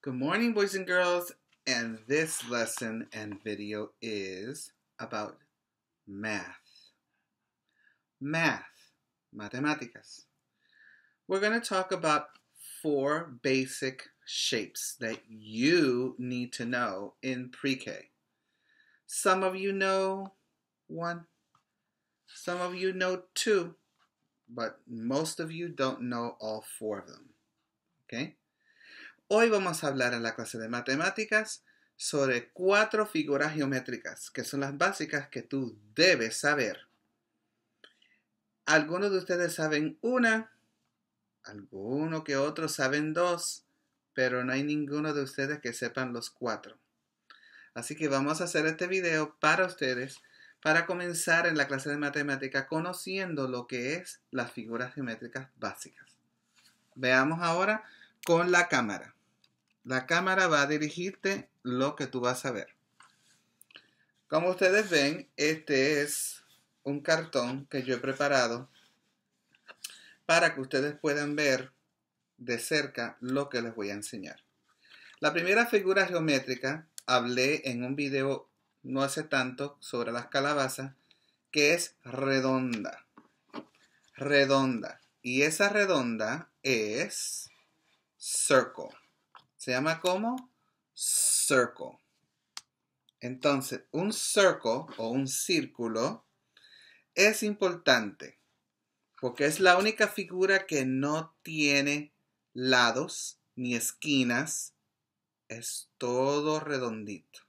Good morning, boys and girls, and this lesson and video is about math. Math, matemáticas. We're going to talk about four basic shapes that you need to know in pre-K. Some of you know one, some of you know two, but most of you don't know all four of them, okay? Hoy vamos a hablar en la clase de matemáticas sobre cuatro figuras geométricas, que son las básicas que tú debes saber. Algunos de ustedes saben una, algunos que otros saben dos, pero no hay ninguno de ustedes que sepan los cuatro. Así que vamos a hacer este video para ustedes para comenzar en la clase de matemática conociendo lo que es las figuras geométricas básicas. Veamos ahora con la cámara. La cámara va a dirigirte lo que tú vas a ver. Como ustedes ven, este es un cartón que yo he preparado para que ustedes puedan ver de cerca lo que les voy a enseñar. La primera figura geométrica hablé en un video no hace tanto sobre las calabazas, que es redonda. Redonda. Y esa redonda es circle. Se llama como circle. Entonces, un circle o un círculo es importante porque es la única figura que no tiene lados ni esquinas. Es todo redondito.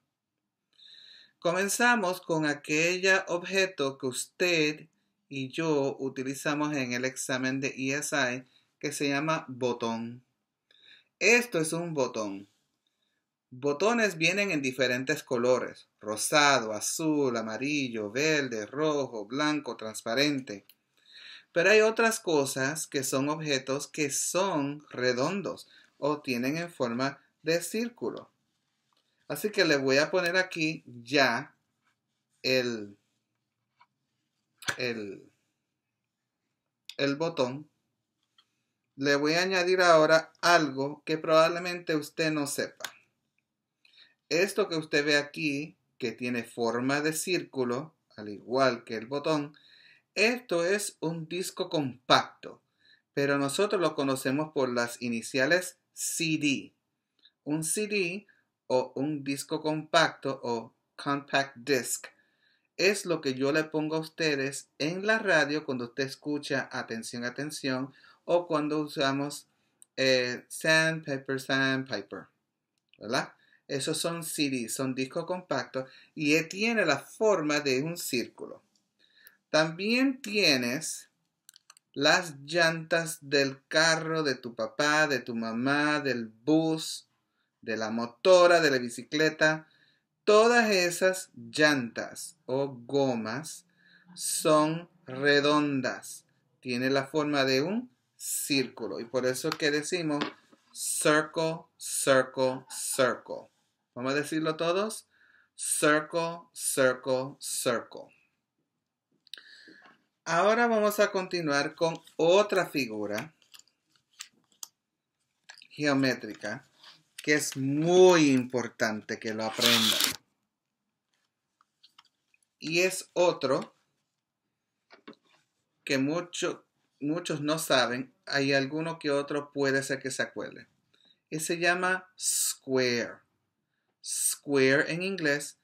Comenzamos con aquella objeto que usted y yo utilizamos en el examen de ESI que se llama botón. Esto es un botón. Botones vienen en diferentes colores, rosado, azul, amarillo, verde, rojo, blanco, transparente. Pero hay otras cosas que son objetos que son redondos o tienen en forma de círculo. Así que le voy a poner aquí ya el, el, el botón le voy a añadir ahora algo que probablemente usted no sepa. Esto que usted ve aquí, que tiene forma de círculo, al igual que el botón, esto es un disco compacto, pero nosotros lo conocemos por las iniciales CD. Un CD o un disco compacto o compact disc es lo que yo le pongo a ustedes en la radio cuando usted escucha atención, atención o cuando usamos eh, Sandpaper, Sandpaper, ¿verdad? Esos son CDs, son discos compactos y tiene la forma de un círculo. También tienes las llantas del carro de tu papá, de tu mamá, del bus, de la motora, de la bicicleta. Todas esas llantas o gomas son redondas. Tiene la forma de un círculo. Y por eso que decimos circle, circle, circle. Vamos a decirlo todos. Circle, circle, circle. Ahora vamos a continuar con otra figura geométrica que es muy importante que lo aprendan. Y es otro que mucho muchos no saben, hay alguno que otro puede ser que se acuerde. Y se llama square. Square en inglés,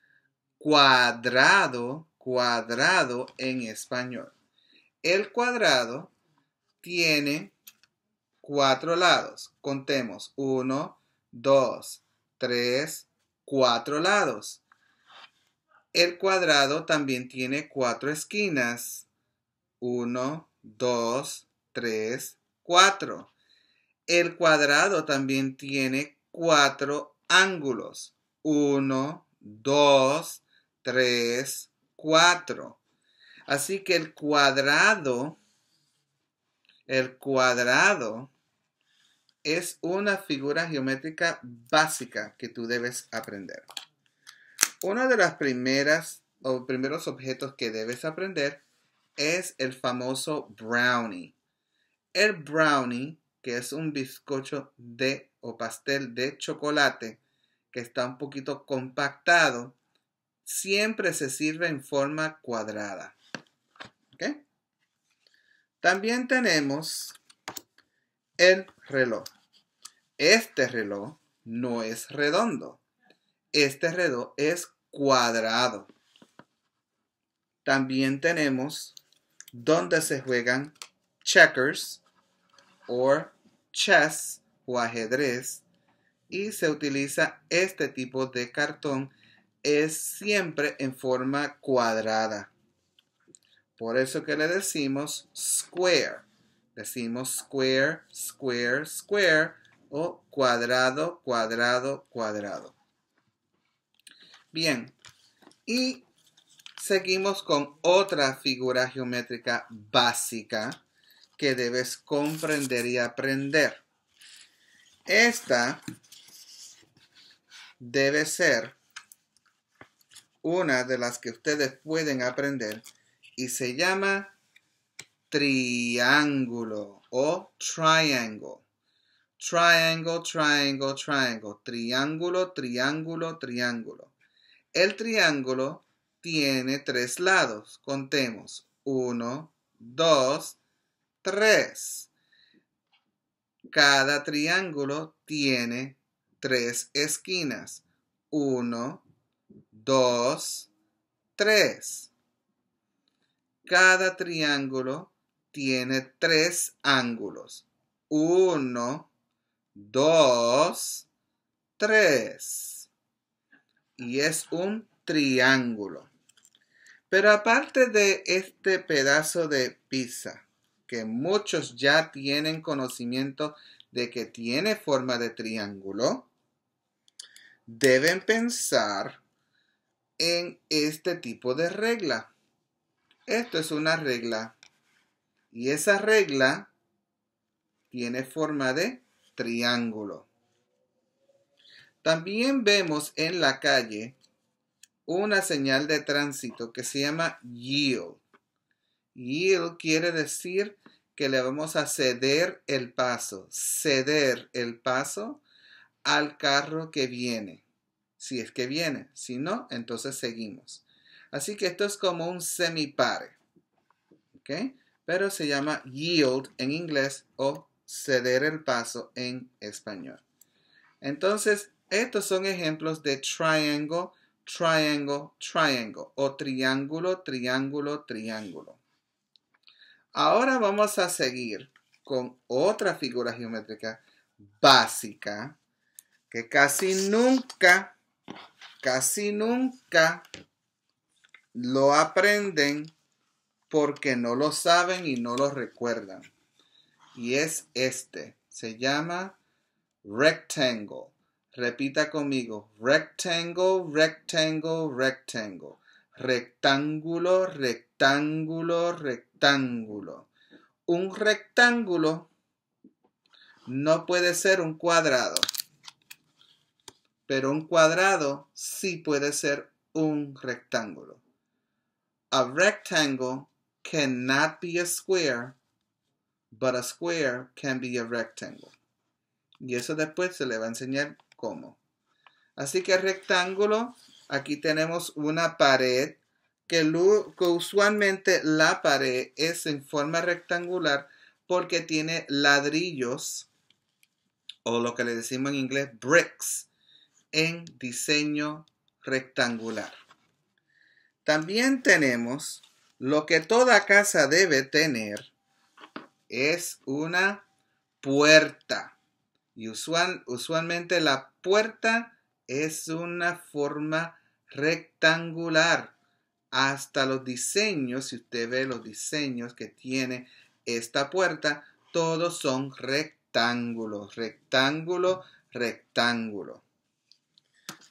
cuadrado, cuadrado en español. El cuadrado tiene cuatro lados. Contemos. Uno, dos, tres, cuatro lados. El cuadrado también tiene cuatro esquinas. Uno, 2, 3, 4. El cuadrado también tiene cuatro ángulos. 1, 2, 3, 4. Así que el cuadrado, el cuadrado es una figura geométrica básica que tú debes aprender. uno de los primeros objetos que debes aprender es el famoso brownie. El brownie, que es un bizcocho de o pastel de chocolate que está un poquito compactado, siempre se sirve en forma cuadrada. También tenemos el reloj. Este reloj no es redondo. Este reloj es cuadrado. También tenemos donde se juegan checkers o chess o ajedrez y se utiliza este tipo de cartón es siempre en forma cuadrada. Por eso que le decimos square. Decimos square, square, square o cuadrado, cuadrado, cuadrado. Bien, y seguimos con otra figura geométrica básica que debes comprender y aprender. Esta debe ser una de las que ustedes pueden aprender y se llama triángulo o triangle. Triangle, triangle, triangle. Triángulo, triángulo, triángulo. El triángulo tiene tres lados. Contemos. Uno, dos, tres. Cada triángulo tiene tres esquinas. Uno, dos, tres. Cada triángulo tiene tres ángulos. Uno, dos, tres. Y es un triángulo. Pero aparte de este pedazo de pizza, que muchos ya tienen conocimiento de que tiene forma de triángulo, deben pensar en este tipo de regla. Esto es una regla y esa regla tiene forma de triángulo. También vemos en la calle una señal de tránsito que se llama yield. Yield quiere decir que le vamos a ceder el paso, ceder el paso al carro que viene. Si es que viene, si no, entonces seguimos. Así que esto es como un semipare. ¿Ok? Pero se llama yield en inglés o ceder el paso en español. Entonces, estos son ejemplos de triangle. Triángulo, triangle o triángulo, triángulo, triángulo. Ahora vamos a seguir con otra figura geométrica básica que casi nunca, casi nunca lo aprenden porque no lo saben y no lo recuerdan. Y es este. Se llama rectángulo. Repita conmigo. Rectangle, rectangle, rectangle. Rectángulo, rectángulo, rectángulo. Un rectángulo no puede ser un cuadrado. Pero un cuadrado sí puede ser un rectángulo. A rectangle cannot be a square, but a square can be a rectangle. Y eso después se le va a enseñar Así que rectángulo, aquí tenemos una pared que, que usualmente la pared es en forma rectangular porque tiene ladrillos o lo que le decimos en inglés bricks en diseño rectangular. También tenemos lo que toda casa debe tener es una puerta. Y usualmente la puerta es una forma rectangular. Hasta los diseños, si usted ve los diseños que tiene esta puerta, todos son rectángulos, rectángulo, rectángulo.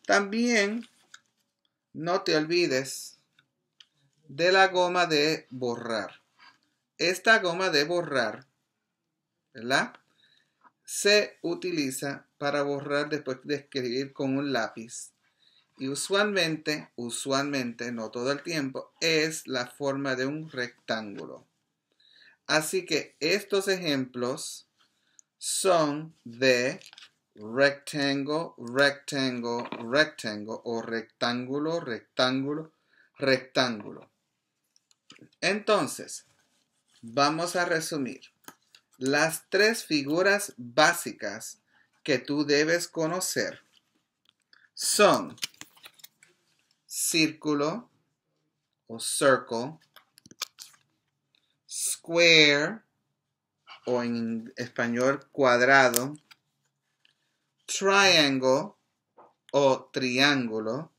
También no te olvides de la goma de borrar. Esta goma de borrar, ¿verdad? se utiliza para borrar después de escribir con un lápiz. Y usualmente, usualmente, no todo el tiempo, es la forma de un rectángulo. Así que estos ejemplos son de rectangle, rectangle, rectangle o rectángulo, rectángulo, rectángulo. Entonces, vamos a resumir las tres figuras básicas que tú debes conocer son círculo o circle, square o en español cuadrado, triangle o triángulo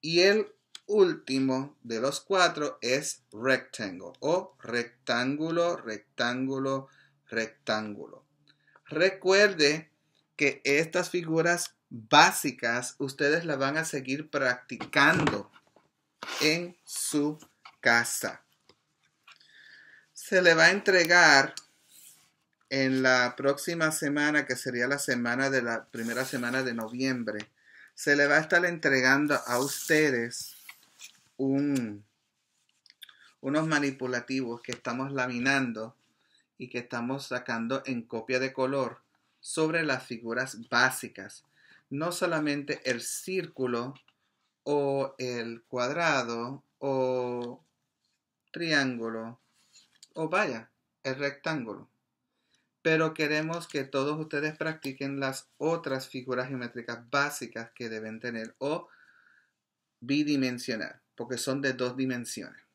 y el último de los cuatro es rectangle o rectángulo, rectángulo, rectángulo rectángulo. Recuerde que estas figuras básicas ustedes las van a seguir practicando en su casa. Se le va a entregar en la próxima semana, que sería la semana de la primera semana de noviembre, se le va a estar entregando a ustedes un, unos manipulativos que estamos laminando y que estamos sacando en copia de color sobre las figuras básicas. No solamente el círculo o el cuadrado o triángulo o vaya, el rectángulo. Pero queremos que todos ustedes practiquen las otras figuras geométricas básicas que deben tener o bidimensional, porque son de dos dimensiones.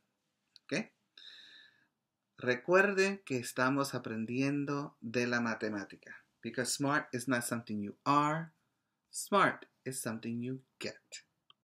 Recuerde que estamos aprendiendo de la matemática. Because smart is not something you are, smart is something you get.